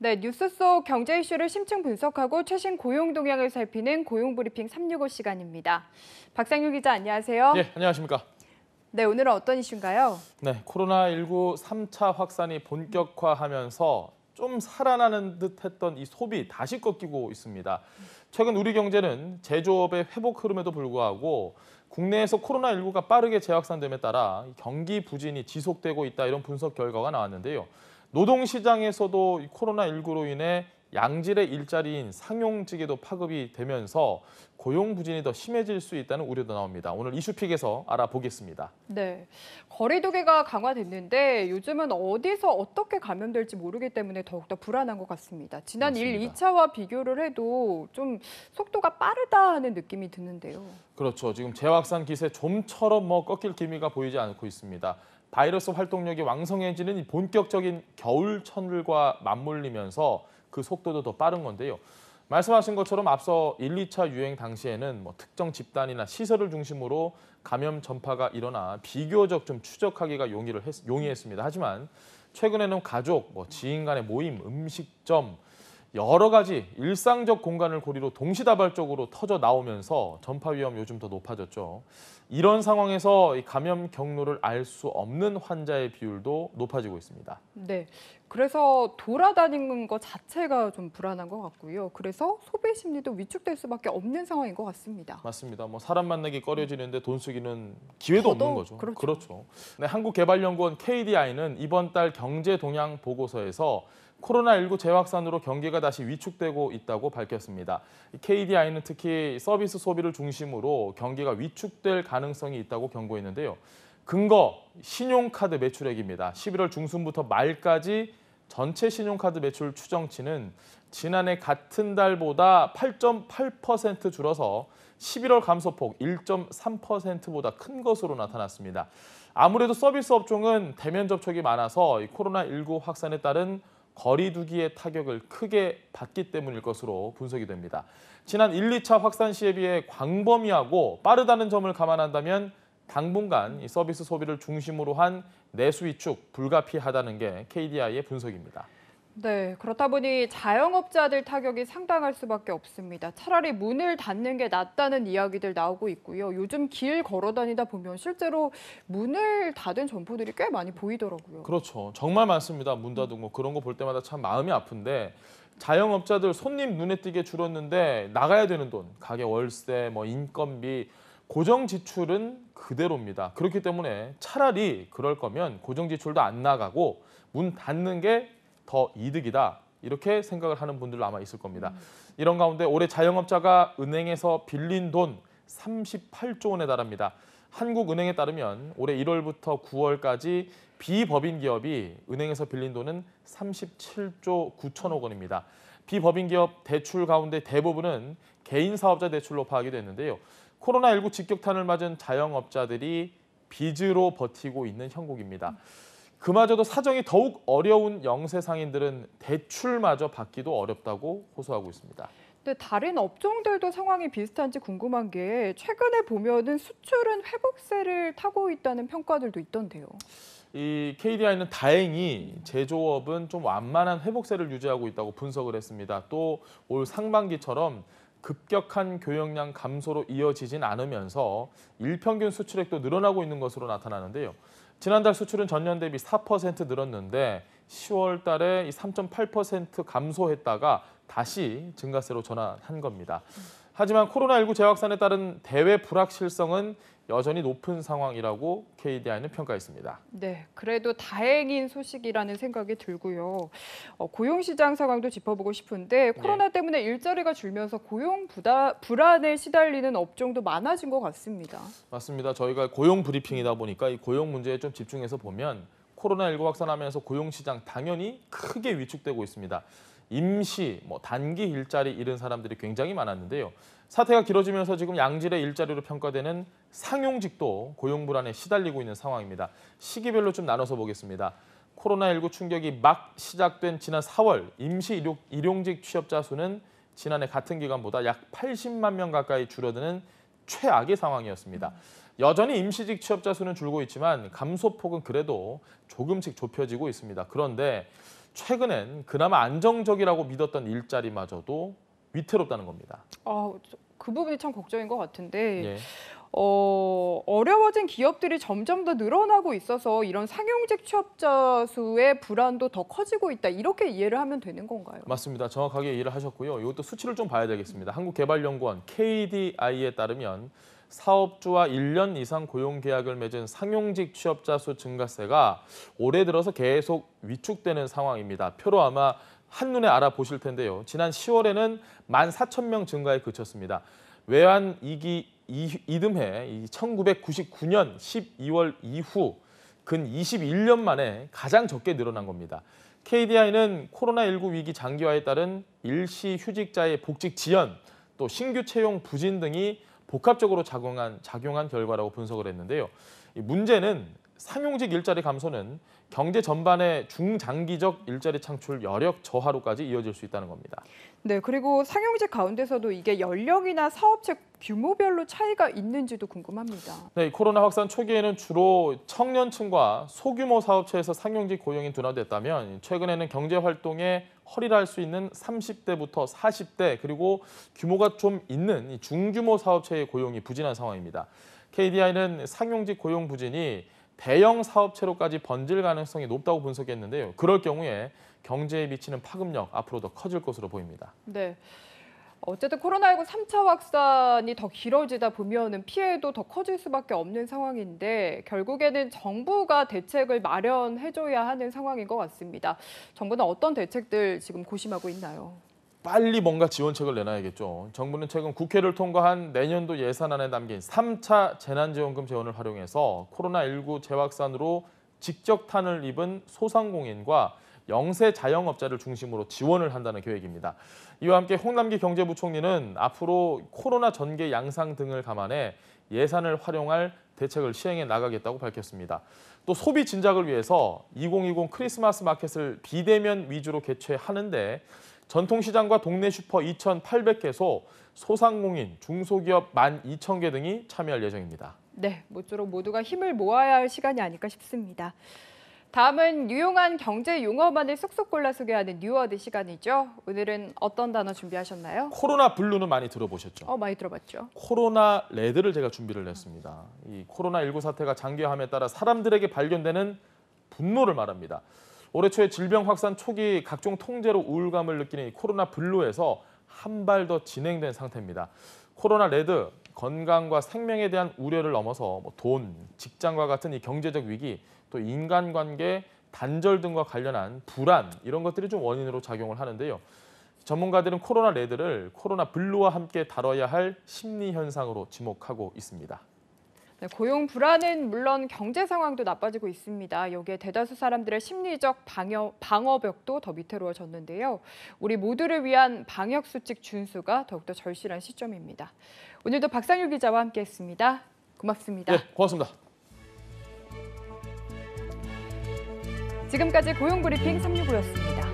네, 뉴스 속 경제 이슈를 심층 분석하고 최신 고용 동향을 살피는 고용 브리핑 365 시간입니다. 박상규 기자 안녕하세요. 네, 안녕하십니까? 네, 오늘은 어떤 이슈인가요? 네, 코로나19 3차 확산이 본격화하면서 좀 살아나는 듯했던 이 소비 다시 꺾이고 있습니다. 최근 우리 경제는 제조업의 회복 흐름에도 불구하고 국내에서 코로나19가 빠르게 재확산됨에 따라 경기 부진이 지속되고 있다 이런 분석 결과가 나왔는데요. 노동시장에서도 코로나19로 인해 양질의 일자리인 상용직에도 파급이 되면서 고용 부진이 더 심해질 수 있다는 우려도 나옵니다. 오늘 이슈픽에서 알아보겠습니다. 네, 거리두기가 강화됐는데 요즘은 어디서 어떻게 감염될지 모르기 때문에 더욱더 불안한 것 같습니다. 지난 맞습니다. 1, 2차와 비교를 해도 좀 속도가 빠르다 하는 느낌이 드는데요. 그렇죠. 지금 재확산 기세 좀처럼 뭐 꺾일 기미가 보이지 않고 있습니다. 바이러스 활동력이 왕성해지는 본격적인 겨울 천물과 맞물리면서 그 속도도 더 빠른 건데요. 말씀하신 것처럼 앞서 1, 2차 유행 당시에는 뭐 특정 집단이나 시설을 중심으로 감염 전파가 일어나 비교적 좀 추적하기가 용이를 했, 용이했습니다. 하지만 최근에는 가족, 뭐 지인 간의 모임, 음식점, 여러 가지 일상적 공간을 고리로 동시다발적으로 터져 나오면서 전파 위험 요즘 더 높아졌죠. 이런 상황에서 감염 경로를 알 수 없는 환자의 비율도 높아지고 있습니다. 네. 그래서 돌아다니는 것 자체가 좀 불안한 것 같고요. 그래서 소비 심리도 위축될 수밖에 없는 상황인 것 같습니다. 맞습니다. 뭐 사람 만나기 꺼려지는데 돈 쓰기는 기회도 없는 거죠. 그렇죠. 그렇죠. 네, 한국개발연구원 KDI는 이번 달 경제 동향 보고서에서 코로나19 재확산으로 경기가 다시 위축되고 있다고 밝혔습니다. KDI는 특히 서비스 소비를 중심으로 경기가 위축될 가능성이 있다고 경고했는데요. 근거, 신용카드 매출액입니다. 11월 중순부터 말까지 전체 신용카드 매출 추정치는 지난해 같은 달보다 8.8% 줄어서 11월 감소폭 1.3%보다 큰 것으로 나타났습니다. 아무래도 서비스 업종은 대면 접촉이 많아서 코로나19 확산에 따른 거리두기의 타격을 크게 받기 때문일 것으로 분석이 됩니다. 지난 1, 2차 확산 시에 비해 광범위하고 빠르다는 점을 감안한다면 당분간 서비스 소비를 중심으로 한 내수 위축 불가피하다는 게 KDI의 분석입니다. 네, 그렇다 보니 자영업자들 타격이 상당할 수밖에 없습니다. 차라리 문을 닫는 게 낫다는 이야기들 나오고 있고요. 요즘 길 걸어 다니다 보면 실제로 문을 닫은 점포들이 꽤 많이 보이더라고요. 그렇죠. 정말 많습니다. 문 닫은 거 그런 거 볼 때마다 참 마음이 아픈데 자영업자들 손님 눈에 띄게 줄었는데 나가야 되는 돈, 가게 월세, 뭐 인건비 고정 지출은 그대로입니다. 그렇기 때문에 차라리 그럴 거면 고정 지출도 안 나가고 문 닫는 게더 이득이다. 이렇게 생각을 하는 분들도 아마 있을 겁니다. 음. 이런 가운데 올해 자영업자가 은행에서 빌린 돈 38조 원에 달합니다. 한국은행에 따르면 올해 1월부터 9월까지 비법인 기업이 은행에서 빌린 돈은 37조 9천억 원입니다. 비법인 기업 대출 가운데 대부분은 개인 사업자 대출로 파악이 됐는데요. 코로나19 직격탄을 맞은 자영업자들이 빚으로 버티고 있는 형국입니다. 그마저도 사정이 더욱 어려운 영세 상인들은 대출마저 받기도 어렵다고 호소하고 있습니다. 근 다른 업종들도 상황이 비슷한지 궁금한 게 최근에 보면은 수출은 회복세를 타고 있다는 평가들도 있던데요. 이 KDI는 다행히 제조업은 좀 완만한 회복세를 유지하고 있다고 분석을 했습니다. 또 올 상반기처럼 급격한 교역량 감소로 이어지진 않으면서 일평균 수출액도 늘어나고 있는 것으로 나타나는데요. 지난달 수출은 전년 대비 4% 늘었는데 10월 달에 3.8% 감소했다가 다시 증가세로 전환한 겁니다. 하지만 코로나19 재확산에 따른 대외 불확실성은 여전히 높은 상황이라고 KDI는 평가했습니다. 네, 그래도 다행인 소식이라는 생각이 들고요. 어, 고용시장 상황도 짚어보고 싶은데 네. 코로나 네. 때문에 일자리가 줄면서 고용 부다, 불안에 시달리는 업종도 많아진 것 같습니다. 맞습니다. 저희가 고용 브리핑이다 보니까 이 고용 문제에 좀 집중해서 보면 코로나19 확산하면서 고용시장 당연히 크게 위축되고 있습니다. 임시, 뭐 단기 일자리 잃은 사람들이 굉장히 많았는데요. 사태가 길어지면서 지금 양질의 일자리로 평가되는 상용직도 고용 불안에 시달리고 있는 상황입니다. 시기별로 좀 나눠서 보겠습니다. 코로나19 충격이 막 시작된 지난 4월 임시 일용직 취업자 수는 지난해 같은 기간보다 약 80만 명 가까이 줄어드는 최악의 상황이었습니다. 여전히 임시직 취업자 수는 줄고 있지만 감소폭은 그래도 조금씩 좁혀지고 있습니다. 그런데 최근엔 그나마 안정적이라고 믿었던 일자리마저도 위태롭다는 겁니다. 아, 그 부분이 참 걱정인 것 같은데 예. 어, 어려워진 기업들이 점점 더 늘어나고 있어서 이런 상용직 취업자 수의 불안도 더 커지고 있다. 이렇게 이해를 하면 되는 건가요? 맞습니다. 정확하게 이해를 하셨고요. 이것도 수치를 좀 봐야 되겠습니다. 한국개발연구원 KDI에 따르면 사업주와 1년 이상 고용 계약을 맺은 상용직 취업자 수 증가세가 올해 들어서 계속 위축되는 상황입니다. 표로 아마 한눈에 알아보실 텐데요. 지난 10월에는 1만 4천 명 증가에 그쳤습니다. 외환 이기 이듬해 1999년 12월 이후 근 21년 만에 가장 적게 늘어난 겁니다. KDI는 코로나19 위기 장기화에 따른 일시 휴직자의 복직 지연, 또 신규 채용 부진 등이 복합적으로 작용한, 작용한 결과라고 분석을 했는데요. 문제는 상용직 일자리 감소는 경제 전반의 중장기적 일자리 창출 여력 저하로까지 이어질 수 있다는 겁니다. 네, 그리고 상용직 가운데서도 이게 연령이나 사업체 규모별로 차이가 있는지도 궁금합니다. 네, 코로나 확산 초기에는 주로 청년층과 소규모 사업체에서 상용직 고용이 둔화됐다면 최근에는 경제 활동에 허리를 할 수 있는 30대부터 40대 그리고 규모가 좀 있는 중규모 사업체의 고용이 부진한 상황입니다. KDI는 상용직 고용 부진이 대형 사업체로까지 번질 가능성이 높다고 분석했는데요. 그럴 경우에 경제에 미치는 파급력 앞으로 더 커질 것으로 보입니다. 네. 어쨌든 코로나19 삼차 확산이 더 길어지다 보면 피해도 더 커질 수밖에 없는 상황인데 결국에는 정부가 대책을 마련해줘야 하는 상황인 것 같습니다. 정부는 어떤 대책들 지금 고심하고 있나요? 빨리 뭔가 지원책을 내놔야겠죠. 정부는 최근 국회를 통과한 내년도 예산안에 담긴 3차 재난지원금 재원을 활용해서 코로나19 재확산으로 직격탄을 입은 소상공인과 영세 자영업자를 중심으로 지원을 한다는 계획입니다. 이와 함께 홍남기 경제부총리는 앞으로 코로나 전개 양상 등을 감안해 예산을 활용할 대책을 시행해 나가겠다고 밝혔습니다. 또 소비 진작을 위해서 2020 크리스마스 마켓을 비대면 위주로 개최하는데 전통시장과 동네 슈퍼 2,800개소, 소상공인, 중소기업 12,000개 등이 참여할 예정입니다. 네, 모쪼록 모두가 힘을 모아야 할 시간이 아닐까 싶습니다. 다음은 유용한 경제 용어만을 쏙쏙 골라 소개하는 뉴워드 시간이죠. 오늘은 어떤 단어 준비하셨나요? 코로나 블루는 많이 들어보셨죠? 어, 많이 들어봤죠. 코로나 레드를 제가 준비를 했습니다. 이 코로나 19 사태가 장기화함에 따라 사람들에게 발견되는 분노를 말합니다. 올해 초에 질병 확산 초기 각종 통제로 우울감을 느끼는 코로나 블루에서 한 발 더 진행된 상태입니다. 코로나 레드, 건강과 생명에 대한 우려를 넘어서 뭐 돈, 직장과 같은 이 경제적 위기, 또 인간관계, 단절 등과 관련한 불안 이런 것들이 좀 원인으로 작용을 하는데요. 전문가들은 코로나 레드를 코로나 블루와 함께 다뤄야 할 심리 현상으로 지목하고 있습니다. 네, 고용 불안은 물론 경제 상황도 나빠지고 있습니다. 여기에 대다수 사람들의 심리적 방여, 방어벽도 더 밑으로워졌는데요. 우리 모두를 위한 방역 수칙 준수가 더욱더 절실한 시점입니다. 오늘도 박상유 기자와 함께했습니다. 고맙습니다. 네, 고맙습니다. 지금까지 고용 브리핑 365였습니다.